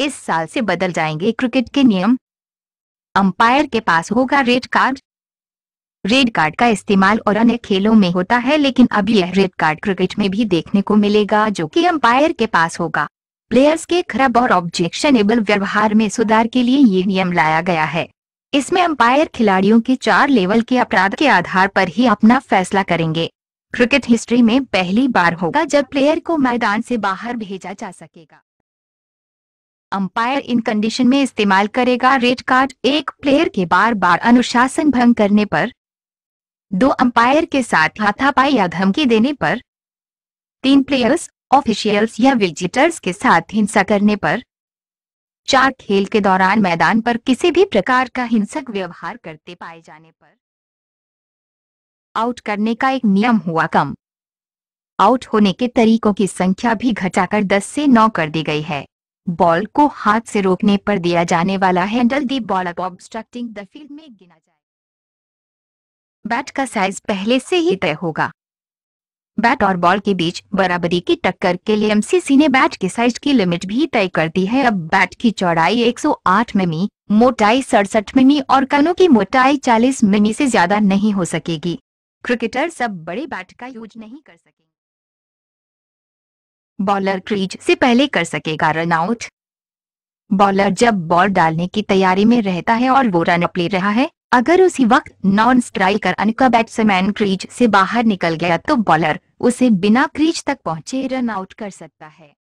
इस साल से बदल जाएंगे क्रिकेट के नियम अंपायर के पास होगा रेड कार्ड रेड कार्ड का इस्तेमाल और अन्य खेलों में होता है लेकिन अब यह रेड कार्ड क्रिकेट में भी देखने को मिलेगा जो कि अंपायर के पास होगा प्लेयर्स के खराब और ऑब्जेक्शनेबल व्यवहार में सुधार के लिए ये नियम लाया गया है इसमें अंपायर खिलाड़ियों के चार लेवल के अपराध के आधार पर ही अपना फैसला करेंगे क्रिकेट हिस्ट्री में पहली बार होगा जब प्लेयर को मैदान से बाहर भेजा जा सकेगा अंपायर इन कंडीशन में इस्तेमाल करेगा रेड कार्ड एक प्लेयर के बार बार अनुशासन भंग करने पर दो अंपायर के साथ हाथापाई या धमकी देने पर तीन प्लेयर्स ऑफिशियल्स या विजिटर्स के साथ हिंसा करने पर चार खेल के दौरान मैदान पर किसी भी प्रकार का हिंसक व्यवहार करते पाए जाने पर आउट करने का एक नियम हुआ कम आउट होने के तरीकों की संख्या भी घटाकर 10 से 9 कर दी गई है बॉल को हाथ से रोकने पर दिया जाने वाला हैंडल दी बॉल अब ऑब्स्ट्रक्टिंग द फील्ड में गिना जाए बैट का साइज पहले से ही तय होगा बैट और बॉल के बीच बराबरी की टक्कर के लिए एमसीसी ने बैट के साइज की लिमिट भी तय कर दी है अब बैट की चौड़ाई 108 मिमी मोटाई सड़सठ मिमी और कनों की मोटाई 40 मिमी से ज्यादा नहीं हो सकेगी क्रिकेटर सब बड़े बैट का यूज नहीं कर सकेंगे बॉलर क्रीज से पहले कर सकेगा रन आउट बॉलर जब बॉल डालने की तैयारी में रहता है और वो रन ले रहा है अगर उसी वक्त नॉन स्ट्राइकर अनका बैट्समैन क्रीज से बाहर निकल गया तो बॉलर उसे बिना क्रीज तक पहुंचे रन आउट कर सकता है